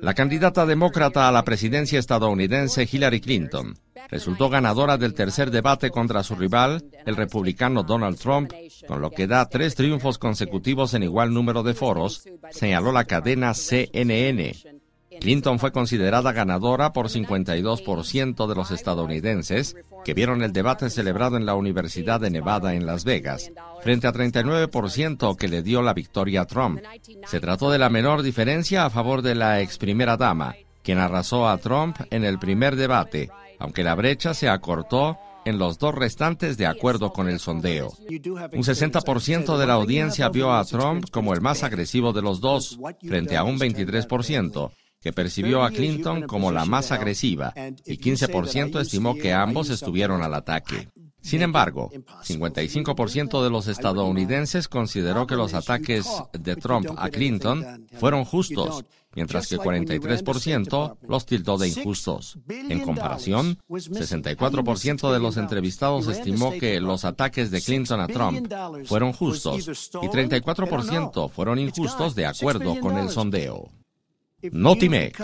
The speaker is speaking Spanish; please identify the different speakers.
Speaker 1: La candidata demócrata a la presidencia estadounidense Hillary Clinton resultó ganadora del tercer debate contra su rival, el republicano Donald Trump, con lo que da tres triunfos consecutivos en igual número de foros, señaló la cadena CNN. Clinton fue considerada ganadora por 52% de los estadounidenses que vieron el debate celebrado en la Universidad de Nevada en Las Vegas, frente a 39% que le dio la victoria a Trump. Se trató de la menor diferencia a favor de la ex primera dama, quien arrasó a Trump en el primer debate, aunque la brecha se acortó en los dos restantes de acuerdo con el sondeo. Un 60% de la audiencia vio a Trump como el más agresivo de los dos, frente a un 23% que percibió a Clinton como la más um, agresiva y 15% estimó que ambos estuvieron al ataque. Sin embargo, 55% de los estadounidenses consideró que los ataques de Trump a Clinton fueron justos, mientras que 43% los tildó de injustos. En comparación, 64% de los entrevistados estimó que los ataques de Clinton a Trump fueron justos y 34% fueron injustos de acuerdo con el sondeo. Notimex.